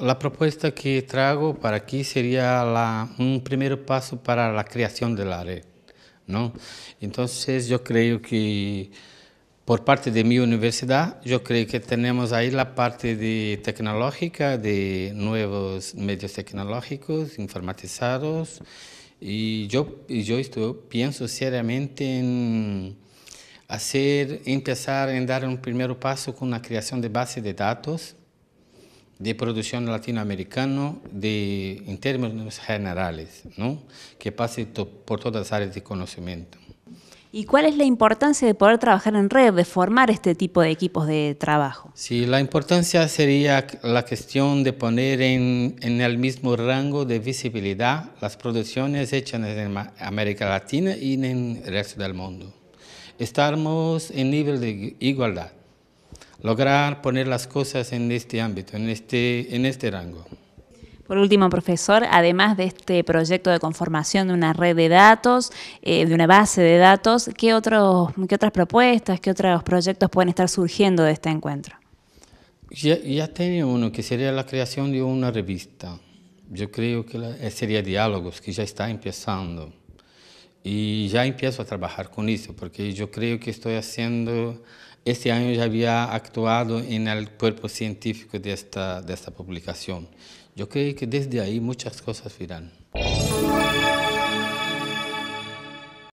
La propuesta que traigo para aquí sería un primer paso para la creación de la red. Entonces yo creo que por parte de mi universidad, yo creo que tenemos ahí la parte de tecnológica, de nuevos medios tecnológicos informatizados y yo, yo pienso seriamente en hacer, empezar en dar un primer paso con la creación de base de datos de producción latinoamericana de, en términos generales, ¿no? que pase por todas las áreas de conocimiento. ¿Y cuál es la importancia de poder trabajar en red, de formar este tipo de equipos de trabajo? Sí, la importancia sería la cuestión de poner en, en el mismo rango de visibilidad las producciones hechas en América Latina y en el resto del mundo. Estamos en nivel de igualdad lograr poner las cosas en este ámbito, en este, en este rango. Por último, profesor, además de este proyecto de conformación de una red de datos, eh, de una base de datos, ¿qué, otros, ¿qué otras propuestas, qué otros proyectos pueden estar surgiendo de este encuentro? Ya, ya tenía uno, que sería la creación de una revista. Yo creo que la, eh, sería Diálogos, que ya está empezando. Y ya empiezo a trabajar con eso, porque yo creo que estoy haciendo este año ya había actuado en el cuerpo científico de esta, de esta publicación. Yo creo que desde ahí muchas cosas virán.